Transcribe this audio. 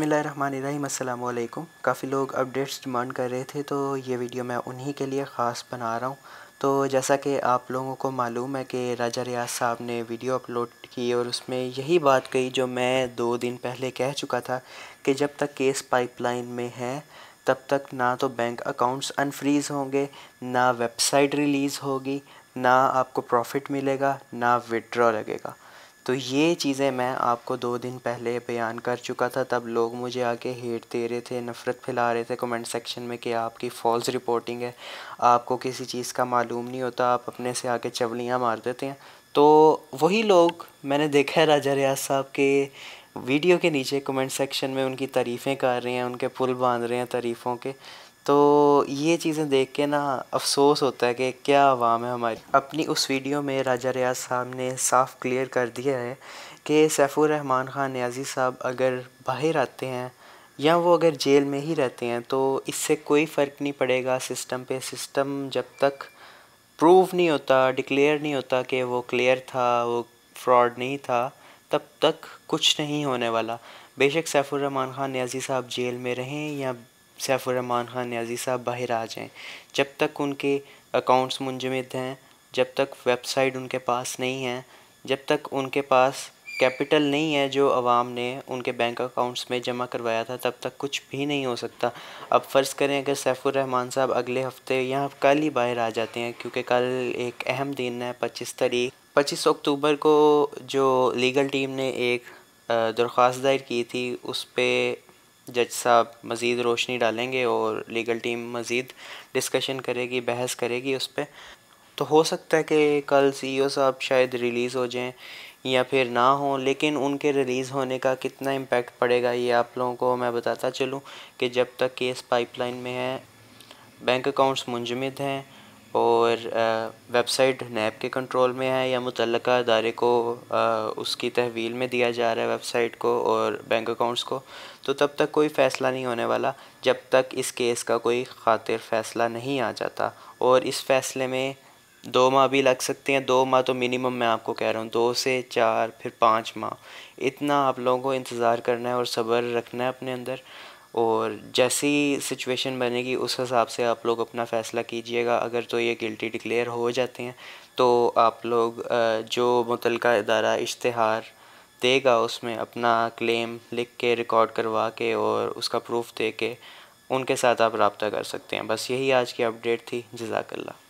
बसमिलकुम काफ़ी लोग updates demand कर रहे थे तो ये वीडियो मैं उन्हीं के लिए ख़ास बना रहा हूँ तो जैसा कि आप लोगों को मालूम है कि राजा रियाज साहब ने वीडियो अपलोड की और उसमें यही बात कही जो मैं दो दिन पहले कह चुका था कि जब तक केस पाइपलाइन में है तब तक ना तो बैंक अकाउंट्स अनफ्रीज़ होंगे ना वेबसाइट रिलीज़ होगी ना आपको प्रॉफिट मिलेगा ना विड्रॉ लगेगा तो ये चीज़ें मैं आपको दो दिन पहले बयान कर चुका था तब लोग मुझे आके हेट दे रहे थे नफ़रत फैला रहे थे कमेंट सेक्शन में कि आपकी फॉल्स रिपोर्टिंग है आपको किसी चीज़ का मालूम नहीं होता आप अपने से आके चवलियाँ मार देते हैं तो वही लोग मैंने देखा है राजा रियाज साहब के वीडियो के नीचे कमेंट सेक्शन में उनकी तारीफ़ें कर रहे हैं उनके पुल बांध रहे हैं तारीफ़ों के तो ये चीज़ें देख के ना अफसोस होता है कि क्या आवाम है हमारी अपनी उस वीडियो में राजा रियाज साहब ने साफ क्लियर कर दिया है कि सैफुर रहमान ख़ान न्याजी साहब अगर बाहर आते हैं या वो अगर जेल में ही रहते हैं तो इससे कोई फ़र्क नहीं पड़ेगा सिस्टम पे सिस्टम जब तक प्रूव नहीं होता डिक्लेयर नहीं होता कि वो क्लियर था वो फ्रॉड नहीं था तब तक कुछ नहीं होने वाला बेशक सैफुर रहमान ख़ान न्याजी साहब जेल में रहें या सैफुररहमान ख़ान न्याजी साहब बाहर आ जाएं जब तक उनके अकाउंट्स मुंजमद हैं जब तक वेबसाइट उनके पास नहीं है जब तक उनके पास कैपिटल नहीं है जो आवाम ने उनके बैंक अकाउंट्स में जमा करवाया था तब तक कुछ भी नहीं हो सकता अब फ़र्ज़ करें अगर सैफुररहमान साहब अगले हफ्ते या कल ही बाहर आ जाते हैं क्योंकि कल एक अहम दिन है पच्चीस तारीख पच्चीस अक्टूबर को जो लीगल टीम ने एक दरख्वास्त दायर की थी उस पर जज साहब मज़ीद रोशनी डालेंगे और लीगल टीम मज़ीद डिस्कशन करेगी बहस करेगी उस पर तो हो सकता है कि कल सीईओ e साहब शायद रिलीज़ हो जाएं या फिर ना हो लेकिन उनके रिलीज़ होने का कितना इम्पेक्ट पड़ेगा ये आप लोगों को मैं बताता चलूँ कि जब तक केस पाइपलाइन में है बैंक अकाउंट्स मुंजमद हैं और वेबसाइट नैब के कंट्रोल में है या मुतल अदारे को उसकी तहवील में दिया जा रहा है वेबसाइट को और बैंक अकाउंट्स को तो तब तक कोई फ़ैसला नहीं होने वाला जब तक इस केस का कोई खातिर फ़ैसला नहीं आ जाता और इस फैसले में दो माह भी लग सकते हैं दो माह तो मिनिमम मैं आपको कह रहा हूँ दो से चार फिर पाँच माह इतना आप लोगों को इंतज़ार करना है और सब्र रखना है अपने अंदर और जैसी सिचुएशन बनेगी उस हिसाब से आप लोग अपना फ़ैसला कीजिएगा अगर तो ये गिल्टी डिक्लेयर हो जाते हैं तो आप लोग जो मुतल अदारा इश्तहार देगा उसमें अपना क्लेम लिख के रिकॉर्ड करवा के और उसका प्रूफ दे के उनके साथ आप रबता कर सकते हैं बस यही आज की अपडेट थी जजाकल्ला